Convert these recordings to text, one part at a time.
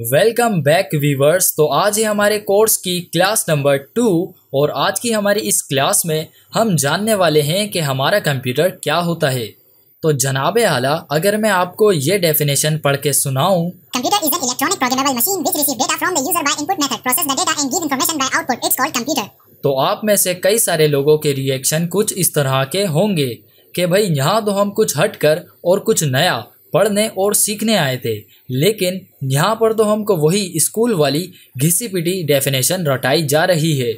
welcome back viewers तो आज है हमारे कोर्स की क्लास नंबर टू और आज की हमारी इस क्लास में हम जानने वाले हैं कि हमारा कंप्यूटर क्या होता है तो जनाब आला अगर मैं आपको ये डेफिनेशन पढ़ के सुनाऊं computer is an electronic programmable machine which data from the user by input method process the data and give information by output it's called computer तो आप में से कई सारे लोगों के रिएक्शन कुछ इस तरह के होंगे कि भाई यहाँ तो हम कुछ हटकर और कुछ नया पढ़ने और सीखने आए थे लेकिन यहाँ पर तो हमको वही स्कूल वाली घिसी पिटी डेफिनेशन रटाई जा रही है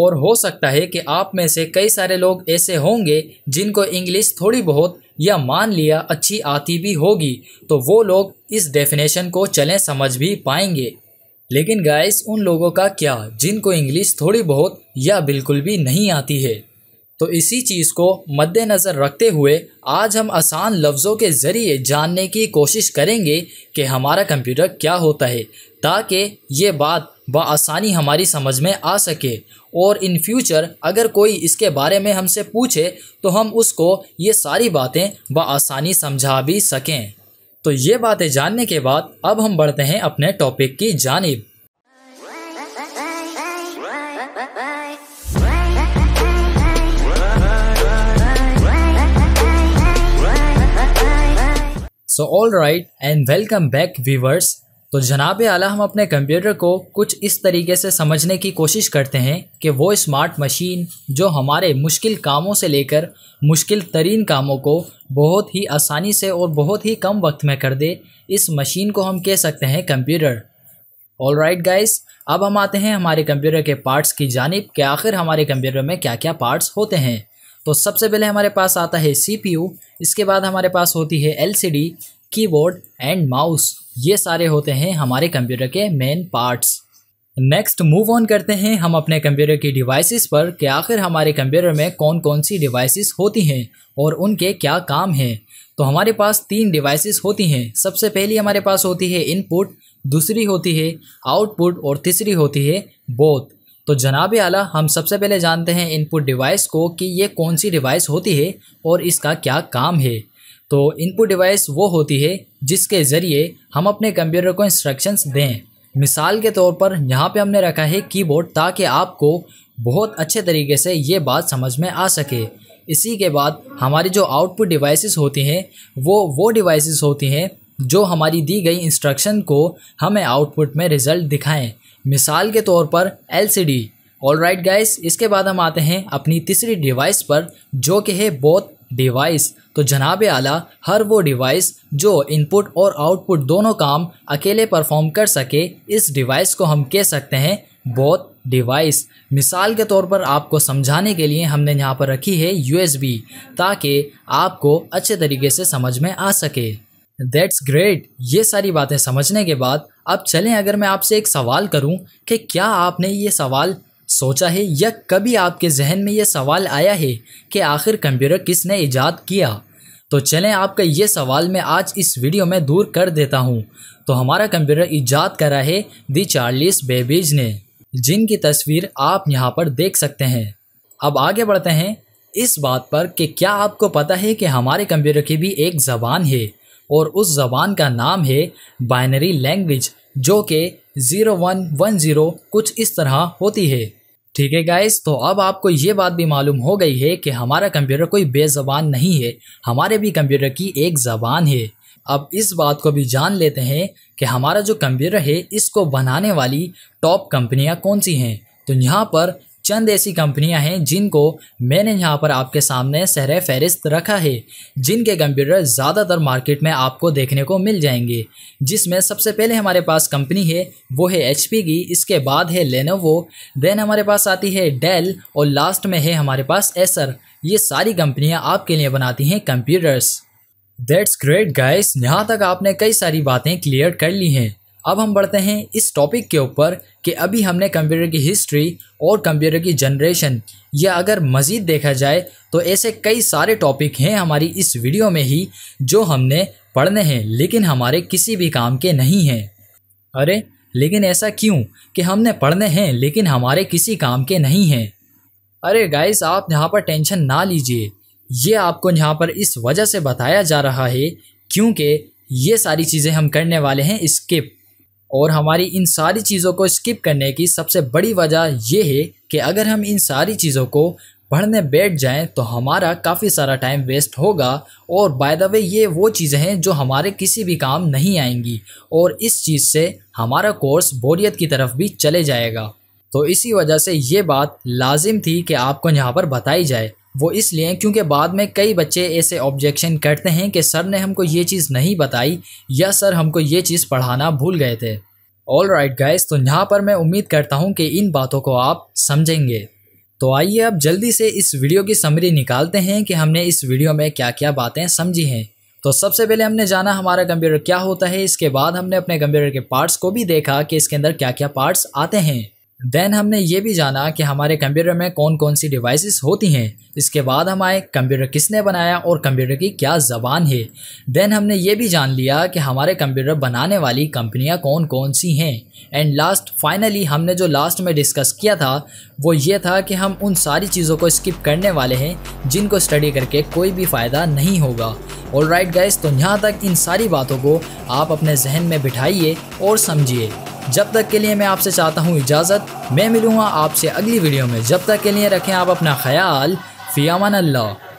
और हो सकता है कि आप में से कई सारे लोग ऐसे होंगे जिनको इंग्लिश थोड़ी बहुत या मान लिया अच्छी आती भी होगी तो वो लोग इस डेफिनेशन को चलें समझ भी पाएंगे लेकिन गाइस उन लोगों का क्या जिनको इंग्लिश थोड़ी बहुत या बिल्कुल भी नहीं आती है तो इसी चीज़ को मद्देनज़र रखते हुए आज हम आसान लफ्ज़ों के ज़रिए जानने की कोशिश करेंगे कि हमारा कंप्यूटर क्या होता है ताकि ये बात बसानी हमारी समझ में आ सके और इन फ्यूचर अगर कोई इसके बारे में हमसे पूछे तो हम उसको ये सारी बातें बसानी समझा भी सकें तो ये बातें जानने के बाद अब हम बढ़ते हैं अपने टॉपिक की जानब so all right and welcome back viewers तो जनाब आला हम अपने कंप्यूटर को कुछ इस तरीके से समझने की कोशिश करते हैं कि वो स्मार्ट मशीन जो हमारे मुश्किल कामों से लेकर मुश्किल तरीन कामों को बहुत ही आसानी से और बहुत ही कम वक्त में कर दे इस मशीन को हम कह सकते हैं कंप्यूटर ऑल राइट गाइस अब हम आते हैं हमारे कंप्यूटर के पार्ट्स की जानब कि आखिर हमारे कंप्यूटर में क्या क्या पार्ट्स होते हैं तो सबसे पहले हमारे पास आता है सी इसके बाद हमारे पास होती है एल कीबोर्ड एंड माउस ये सारे होते हैं हमारे कंप्यूटर के main parts next move on करते हैं हम अपने कंप्यूटर की डिवाइसेस पर कि आखिर हमारे कंप्यूटर में कौन कौन सी डिवाइसेस होती हैं और उनके क्या काम हैं तो हमारे पास तीन डिवाइसेस होती हैं सबसे पहली हमारे पास होती है इनपुट दूसरी होती है आउटपुट और तीसरी होती है बोथ तो जनाब आला हम सबसे पहले जानते हैं इनपुट डिवाइस को कि ये कौन सी डिवाइस होती है और इसका क्या काम है तो इनपुट डिवाइस वो होती है जिसके ज़रिए हम अपने कंप्यूटर को इंस्ट्रक्शंस दें मिसाल के तौर पर यहाँ पे हमने रखा है कीबोर्ड ताकि आपको बहुत अच्छे तरीके से ये बात समझ में आ सके इसी के बाद हमारी जो आउटपुट डिवाइसेस होती हैं वो वो डिवाइसेस होती हैं जो हमारी दी गई इंस्ट्रक्शन को हमें आउटपुट में रिज़ल्ट दिखाएँ मिसाल के तौर पर L C D all right guys इसके बाद हम आते हैं अपनी तीसरी डिवाइस पर जो कि है बोथ डिवाइस तो जनाब आला हर वो डिवाइस जो इनपुट और आउटपुट दोनों काम अकेले परफॉर्म कर सके इस डिवाइस को हम कह सकते हैं बोथ डिवाइस मिसाल के तौर पर आपको समझाने के लिए हमने यहाँ पर रखी है यूएसबी ताकि आपको अच्छे तरीके से समझ में आ सके दैट्स ग्रेट ये सारी बातें समझने के बाद अब चलें अगर मैं आपसे एक सवाल करूं कि क्या आपने ये सवाल सोचा है या कभी आपके जहन में ये सवाल आया है कि आखिर कंप्यूटर किसने ईजाद किया तो चलें आपका ये सवाल मैं आज इस वीडियो में दूर कर देता हूँ तो हमारा कंप्यूटर ईजाद करा है दी चार्लिस बेबीज ने जिनकी तस्वीर आप यहाँ पर देख सकते हैं अब आगे बढ़ते हैं इस बात पर कि क्या आपको पता है कि हमारे कंप्यूटर की भी एक ज़बान है और उस ज़बान का नाम है बाइनरी लैंग्वेज जो कि ज़ीरो वन वन ज़ीरो कुछ इस तरह होती है ठीक है गाइस तो अब आपको ये बात भी मालूम हो गई है कि हमारा कंप्यूटर कोई बेज़बान नहीं है हमारे भी कंप्यूटर की एक ज़बान है अब इस बात को भी जान लेते हैं कि हमारा जो कंप्यूटर है इसको बनाने वाली टॉप कंपनियां कौन सी हैं तो यहाँ पर चंद ऐसी कंपनियां हैं जिनको मैंने यहाँ पर आपके सामने सहर फहरिस्त रखा है जिनके कंप्यूटर ज़्यादातर मार्केट में आपको देखने को मिल जाएंगे जिसमें सबसे पहले हमारे पास कंपनी है वो है एच की इसके बाद है लेनोवो देन हमारे पास आती है डेल और लास्ट में है हमारे पास एसर ये सारी कंपनियाँ आपके लिए बनाती हैं कंप्यूटर्स दैट्स ग्रेट गाइस यहाँ तक आपने कई सारी बातें क्लियर कर ली हैं अब हम बढ़ते हैं इस टॉपिक के ऊपर कि अभी हमने कंप्यूटर की हिस्ट्री और कंप्यूटर की जनरेशन या अगर मज़ीद देखा जाए तो ऐसे कई सारे टॉपिक हैं हमारी इस वीडियो में ही जो हमने पढ़ने हैं लेकिन हमारे किसी भी काम के नहीं हैं अरे लेकिन ऐसा क्यों कि हमने पढ़ने हैं लेकिन हमारे किसी काम के नहीं हैं अरे गाइस आप यहाँ पर टेंशन ना लीजिए ये आपको यहाँ पर इस वजह से बताया जा रहा है क्योंकि ये सारी चीज़ें हम करने वाले हैं स्किप और हमारी इन सारी चीज़ों को स्किप करने की सबसे बड़ी वजह यह है कि अगर हम इन सारी चीज़ों को पढ़ने बैठ जाएं तो हमारा काफ़ी सारा टाइम वेस्ट होगा और बाय द वे ये वो चीज़ें हैं जो हमारे किसी भी काम नहीं आएंगी और इस चीज़ से हमारा कोर्स बोरियत की तरफ भी चले जाएगा तो इसी वजह से ये बात लाजिम थी कि आपको यहाँ पर बताई जाए वो इसलिए क्योंकि बाद में कई बच्चे ऐसे ऑब्जेक्शन करते हैं कि सर ने हमको ये चीज़ नहीं बताई या सर हमको ये चीज़ पढ़ाना भूल गए थे ऑल राइट गाइज तो यहाँ पर मैं उम्मीद करता हूँ कि इन बातों को आप समझेंगे तो आइए अब जल्दी से इस वीडियो की समरी निकालते हैं कि हमने इस वीडियो में क्या क्या बातें समझी हैं तो सबसे पहले हमने जाना हमारा कंप्यूटर क्या होता है इसके बाद हमने अपने कंप्यूटर के पार्ट्स को भी देखा कि इसके अंदर क्या क्या पार्ट्स आते हैं देन हमने ये भी जाना कि हमारे कंप्यूटर में कौन कौन सी डिवाइसेस होती हैं इसके बाद हम आए कंप्यूटर किसने बनाया और कंप्यूटर की क्या ज़बान है देन हमने ये भी जान लिया कि हमारे कंप्यूटर बनाने वाली कंपनियां कौन कौन सी हैं एंड लास्ट फाइनली हमने जो लास्ट में डिस्कस किया था वो ये था कि हम उन सारी चीज़ों को स्किप करने वाले हैं जिनको स्टडी करके कोई भी फ़ायदा नहीं होगा और राइट गाइज तो यहाँ तक इन सारी बातों को आप अपने जहन में बिठाइए और समझिए जब तक के लिए मैं आपसे चाहता हूँ इजाज़त मैं मिलूँगा आपसे अगली वीडियो में जब तक के लिए रखें आप अपना ख्याल फ़ियामन अल्लाह